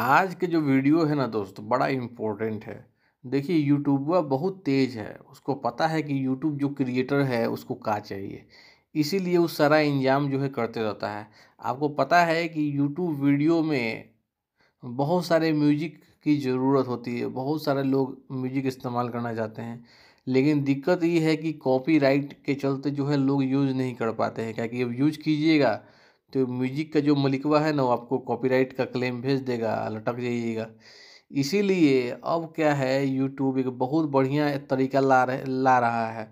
आज के जो वीडियो है ना दोस्तों बड़ा इम्पोर्टेंट है देखिए यूट्यूब बहुत तेज़ है उसको पता है कि यूट्यूब जो क्रिएटर है उसको का चाहिए इसीलिए वो सारा इंजाम जो है करते रहता है आपको पता है कि यूट्यूब वीडियो में बहुत सारे म्यूजिक की ज़रूरत होती है बहुत सारे लोग म्यूजिक इस्तेमाल करना चाहते हैं लेकिन दिक्कत ये है कि कॉपीराइट के चलते जो है लोग यूज़ नहीं कर पाते हैं क्या कि अब यूज कीजिएगा तो म्यूजिक का जो मलिकवा है ना वो आपको कॉपीराइट का क्लेम भेज देगा लटक जाइएगा इसीलिए अब क्या है यूट्यूब एक बहुत बढ़िया तरीका ला रहे ला रहा है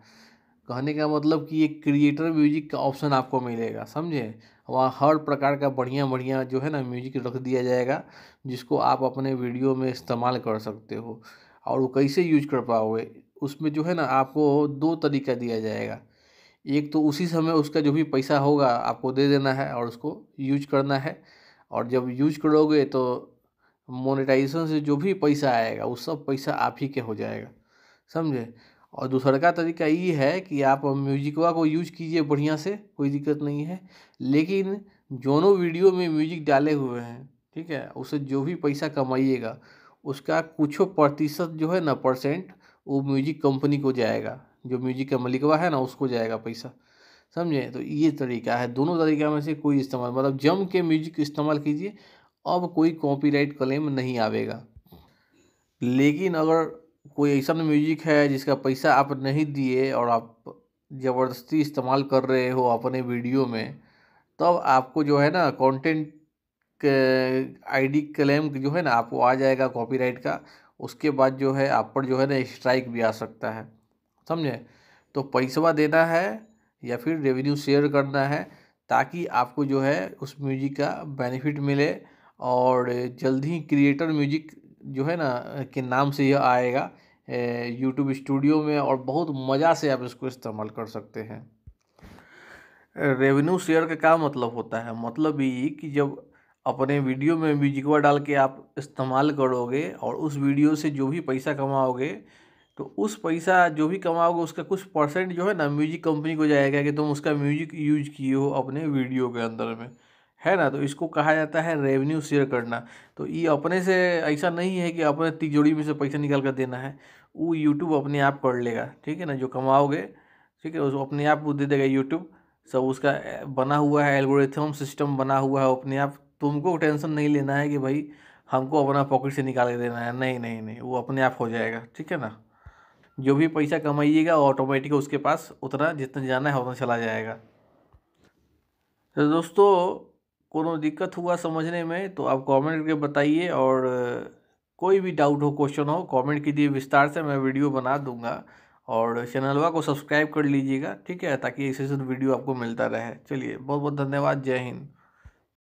कहने का मतलब कि ये क्रिएटर म्यूजिक का ऑप्शन आपको मिलेगा समझे वहाँ हर प्रकार का बढ़िया बढ़िया जो है ना म्यूजिक रख दिया जाएगा जिसको आप अपने वीडियो में इस्तेमाल कर सकते हो और वो कैसे यूज कर पाओगे उसमें जो है ना आपको दो तरीका दिया जाएगा एक तो उसी समय उसका जो भी पैसा होगा आपको दे देना है और उसको यूज करना है और जब यूज करोगे तो मोनेटाइजेशन से जो भी पैसा आएगा वो सब पैसा आप ही के हो जाएगा समझे और दूसरा का तरीका ये है कि आप म्यूजिकवा को यूज कीजिए बढ़िया से कोई दिक्कत नहीं है लेकिन जोनों वीडियो में म्यूजिक डाले हुए हैं ठीक है उसे जो भी पैसा कमाइएगा उसका कुछ प्रतिशत जो है ना परसेंट वो म्यूजिक कंपनी को जाएगा जो म्यूजिक का मलिकवा है ना उसको जाएगा पैसा समझे तो ये तरीका है दोनों तरीका में से कोई इस्तेमाल मतलब जम के म्यूजिक इस्तेमाल कीजिए अब कोई कॉपीराइट क्लेम नहीं आवेगा लेकिन अगर कोई ऐसा म्यूजिक है जिसका पैसा आप नहीं दिए और आप ज़बरदस्ती इस्तेमाल कर रहे हो अपने वीडियो में तब तो आपको जो है ना कंटेंट आईडी क्लेम जो है ना आपको आ जाएगा कॉपीराइट का उसके बाद जो है आप पर जो है ना स्ट्राइक भी आ सकता है समझे तो पैसवा देना है या फिर रेवेन्यू शेयर करना है ताकि आपको जो है उस म्यूजिक का बेनिफिट मिले और जल्द ही क्रिएटर म्यूजिक जो है ना के नाम से यह आएगा यूट्यूब स्टूडियो में और बहुत मज़ा से आप इसको इस्तेमाल कर सकते हैं रेवेन्यू शेयर का क्या मतलब होता है मतलब ये कि जब अपने वीडियो में म्यूजिकवा डाल के आप इस्तेमाल करोगे और उस वीडियो से जो भी पैसा कमाओगे तो उस पैसा जो भी कमाओगे उसका कुछ परसेंट जो है ना म्यूजिक कंपनी को जाएगा कि तुम उसका म्यूजिक यूज किए हो अपने वीडियो के अंदर में है ना तो इसको कहा जाता है रेवेन्यू शेयर करना तो ये अपने से ऐसा नहीं है कि अपने तिजोड़ी में से पैसा निकाल कर देना है वो यूट्यूब अपने आप कर लेगा ठीक है ना जो कमाओगे ठीक है उसको अपने आप को दे देगा यूट्यूब सब उसका बना हुआ है एल्गोरिथम सिस्टम बना हुआ है अपने आप तुमको टेंशन नहीं लेना है कि भाई हमको अपना पॉकेट से निकाल के देना है नहीं नहीं नहीं वो अपने आप हो जाएगा ठीक है ना जो भी पैसा कमाइएगा ऑटोमेटिक उसके पास उतना जितना जाना है उतना चला जाएगा तो दोस्तों कोनो दिक्कत हुआ समझने में तो आप कमेंट करके बताइए और कोई भी डाउट हो क्वेश्चन हो कमेंट कीजिए विस्तार से मैं वीडियो बना दूंगा और चैनलवा को सब्सक्राइब कर लीजिएगा ठीक है ताकि एक से वीडियो आपको मिलता रहे चलिए बहुत बहुत धन्यवाद जय हिंद